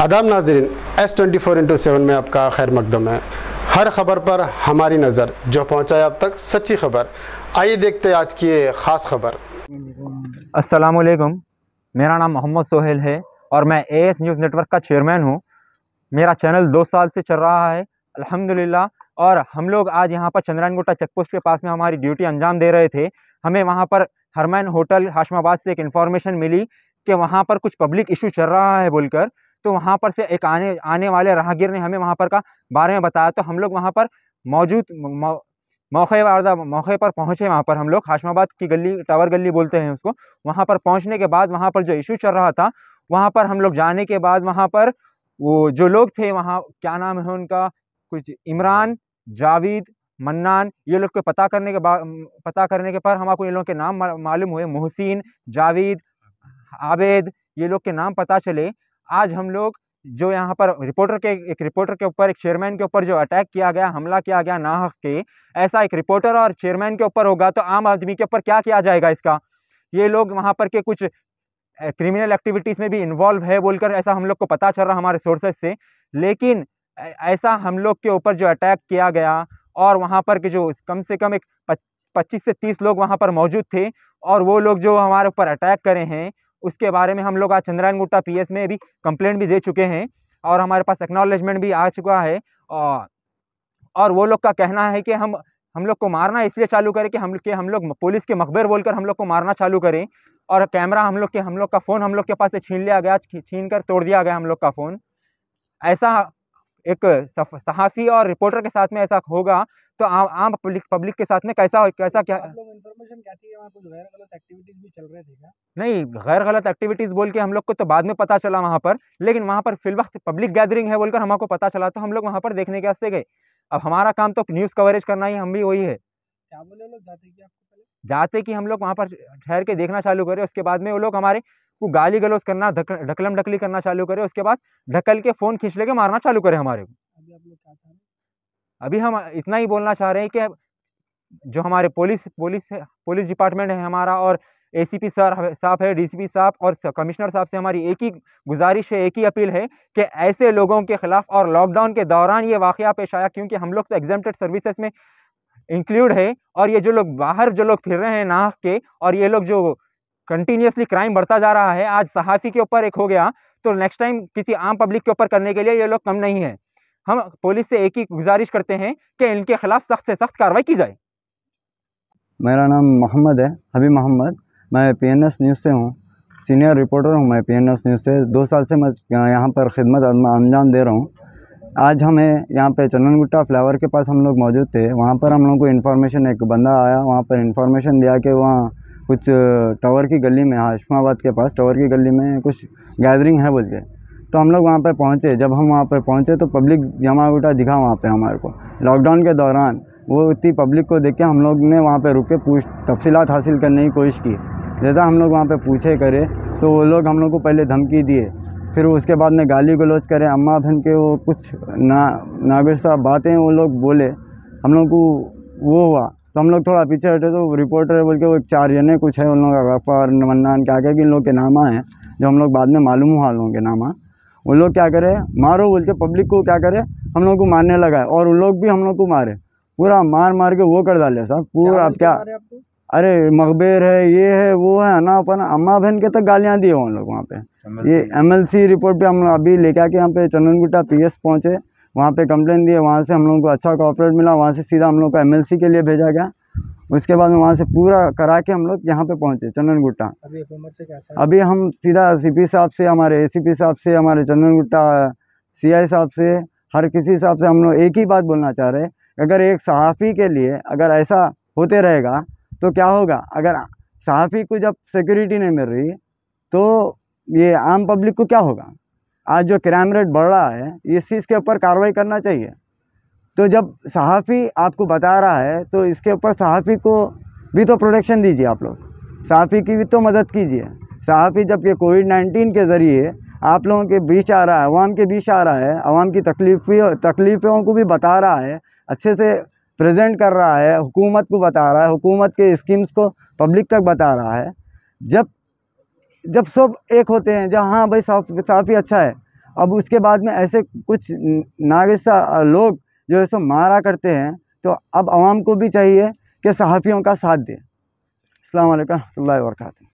आदाब नाजरीन S twenty four into seven में आपका खैर मकदम है हर ख़बर पर हमारी नज़र जो पहुँचाए अब तक सच्ची खबर आइए देखते हैं आज की ख़ास खबर असलकम मेरा नाम मोहम्मद सोहेल है और मैं ए एस न्यूज़ नेटवर्क का चेयरमैन हूँ मेरा चैनल दो साल से चल रहा है अल्हम्दुलिल्लाह और हम लोग आज यहाँ पर चंद्रायन चेक चेकपोस्ट के पास में हमारी ड्यूटी अंजाम दे रहे थे हमें वहाँ पर हरमैन होटल हाशमाबाद से एक इन्फॉर्मेशन मिली कि वहाँ पर कुछ पब्लिक इशू चल रहा है बोलकर तो वहाँ पर से एक आने आने वाले राहगीर ने हमें वहाँ पर का बारे में बताया तो हम लोग वहाँ पर मौजूद मौके वारदा मौके पर पहुँचे वहाँ पर हम लोग हाशमाबाद की गली टावर गली बोलते हैं उसको वहाँ पर पहुँचने के बाद वहाँ पर जो इशू चल रहा था वहाँ पर हम लोग जाने के बाद वहाँ पर वो जो लोग थे वहाँ क्या नाम है उनका कुछ इमरान जावेद मन्नान ये लोग को पता करने के बाद पता करने के पर आपको ये लोग के नाम मालूम हुए मोहसिन जावेद आबेद ये लोग के नाम पता चले आज हम लोग जो यहाँ पर रिपोर्टर के एक रिपोर्टर के ऊपर एक चेयरमैन के ऊपर जो अटैक किया गया हमला किया गया नाहक के ऐसा एक रिपोर्टर और चेयरमैन के ऊपर होगा तो आम आदमी के ऊपर क्या किया जाएगा इसका ये लोग वहाँ पर के कुछ क्रिमिनल एक्टिविटीज़ में भी इन्वॉल्व है बोलकर ऐसा हम लोग को पता चल रहा हमारे सोर्सेज से लेकिन ऐसा हम लोग के ऊपर जो अटैक किया गया और वहाँ पर के जो कम से कम एक पच्चीस से तीस लोग वहाँ पर मौजूद थे और वो लोग जो हमारे ऊपर अटैक करे हैं उसके बारे में हम लोग आज चंद्रायन गुट्टा पी में भी कंप्लेंट भी दे चुके हैं और हमारे पास एक्नॉलेजमेंट भी आ चुका है और वो लोग का कहना है कि हम हम लोग को मारना इसलिए चालू करें कि हम के हम लोग पुलिस के मकबर बोलकर हम लोग को मारना चालू करें और कैमरा हम लोग के हम लोग का फ़ोन हम लोग के पास से छीन लिया गया छीन कर तोड़ दिया गया हम लोग का फ़ोन ऐसा एक सहाफ़ी और रिपोर्टर के साथ में ऐसा होगा तो आ, आम पब्लिक पब्लिक के साथ में कैसा कैसा क्या इन्फॉर्मेशन क्या थी वहाँ कुछ गैर गलत एक्टिविटीज भी चल रहे थे क्या नहीं गैर गलत एक्टिविटीज बोल के हम लोग को तो बाद में पता चला वहाँ पर लेकिन वहाँ पर फिल वक्त पब्लिक गैदरिंग है बोलकर हमको पता चला तो हम लोग वहाँ पर देखने के वास्ते गए अब हमारा काम तो न्यूज़ कवरेज करना ही हम भी वही है क्या बोले लोग जाते कि जाते कि हम लोग वहाँ पर ठहर के देखना चालू करें उसके बाद में वो लोग हमारे को गाली गलौज करना दक, ढकलम ढकली करना चालू करे उसके बाद ढकल के फ़ोन खींच लेके मारना चालू करे हमारे को अभी हम इतना ही बोलना चाह रहे हैं कि जो हमारे पुलिस पुलिस पुलिस डिपार्टमेंट है हमारा और एसीपी सर साहब है डीसीपी साहब और कमिश्नर साहब से हमारी एक ही गुजारिश है एक ही अपील है कि ऐसे लोगों के ख़िलाफ़ और लॉकडाउन के दौरान ये वाक़ पेश आया क्योंकि हम लोग तो एग्जामेटेड सर्विसेज में इंक्लूड है और ये जो लोग बाहर जो लोग फिर रहे हैं नाक के और ये लोग जो कंटिन्यूसली क्राइम बढ़ता जा रहा है आज सहाफ़ी के ऊपर एक हो गया तो नेक्स्ट टाइम किसी आम पब्लिक के ऊपर करने के लिए ये लोग कम नहीं है हम पुलिस से एक ही गुजारिश करते हैं कि इनके खिलाफ सख्त से सख्त कार्रवाई की जाए मेरा नाम मोहम्मद है हबी मोहम्मद मैं पी न्यूज़ से हूँ सीनियर रिपोर्टर हूँ मैं पी न्यूज़ से दो साल से मैं यहाँ पर खिदमत अंजाम दे रहा हूँ आज हमें यहाँ पे चंदनगुट्टा फ्लावर के पास हम लोग मौजूद थे वहाँ पर हम लोगों को इन्फॉर्मेशन एक बंदा आया वहाँ पर इन्फॉर्मेशन दिया कि वहाँ कुछ टावर की गली में हाँ इस्लामाबाद के पास टावर की गली में कुछ गैदरिंग है बोल के तो हम लोग वहाँ पर पहुँचे जब हम वहाँ पर पहुँचे तो पब्लिक जमा उठा दिखा वहाँ पर हमारे को लॉकडाउन के दौरान वो इतनी पब्लिक को देख के हम लोग ने वहाँ पर रुके पूछ तफसीत हासिल करने की कोशिश की जैसा हम लोग वहाँ पर पूछे करे तो वो लोग हम लोग को पहले धमकी दिए फिर उसके बाद में गाली गलौज करे अम्मा बहन के वो कुछ ना नागरिक बातें वो लोग बोले हम लोग को वो हुआ तो हम लोग थोड़ा पीछे हटे तो रिपोर्टर है बोल के वो चार जने कुछ है उन लोग अगफर मन्नान क्या क्या कि इन लोग के नामा है जो हम लोग बाद में मालूम हुआ लोगों के नामा उन लोग क्या करे मारो बोल के पब्लिक को क्या करे हम लोग को मारने लगा और उन लोग भी हम लोग को मारे पूरा मार मार के वो कर डाले साहब पूरा आप क्या अरे मकबेर है ये है वो है ना अपन अम्मा बहन के तक गालियाँ दिए उन लोग वहाँ पे ये एमएलसी रिपोर्ट पे हम अभी लेके आके यहाँ पे चंदनगुट्टा पीएस पहुँचे वहाँ पे कंप्लेन दिए वहाँ से हम लोगों को अच्छा कॉपरेट मिला वहाँ से सीधा हम लोग को एम के लिए भेजा गया उसके बाद वहाँ से पूरा करा के हम लोग यहाँ पे पहुँचे चंदन गुट्टा अभी हम सीधा पी साहब से हमारे पी साहब से हमारे चंदन गुट्टा आई साहब से हर किसी हिसाब से हम लोग एक ही बात बोलना चाह रहे अगर एक सहाफ़ी के लिए अगर ऐसा होते रहेगा तो क्या होगा अगर सहाफ़ी को जब सिक्योरिटी नहीं मिल रही तो ये आम पब्लिक को क्या होगा आज जो क्राइम रेट बढ़ रहा है इस चीज़ के ऊपर कार्रवाई करना चाहिए तो जब सहाफ़ी आपको बता रहा है तो इसके ऊपर सहाफ़ी को भी तो प्रोटेक्शन दीजिए आप लोग सहाफ़ी की भी तो मदद कीजिए सहाफ़ी जब ये कोविड नाइन्टीन के ज़रिए आप लोगों के बीच आ रहा है अवाम के बीच आ रहा है अवाम की तकलीफ तकलीफ़ों को भी बता रहा है अच्छे से प्रेजेंट कर रहा है हुकूमत को बता रहा है हुकूमत के स्कीम्स को पब्लिक तक बता रहा है जब जब सब एक होते हैं जब हाँ भाई साफ साफ ही अच्छा है अब उसके बाद में ऐसे कुछ नागरिक लोग जो है सो मारा करते हैं तो अब आवाम को भी चाहिए कि सहाफ़ियों का साथ दें अल्लाम वरह वर्का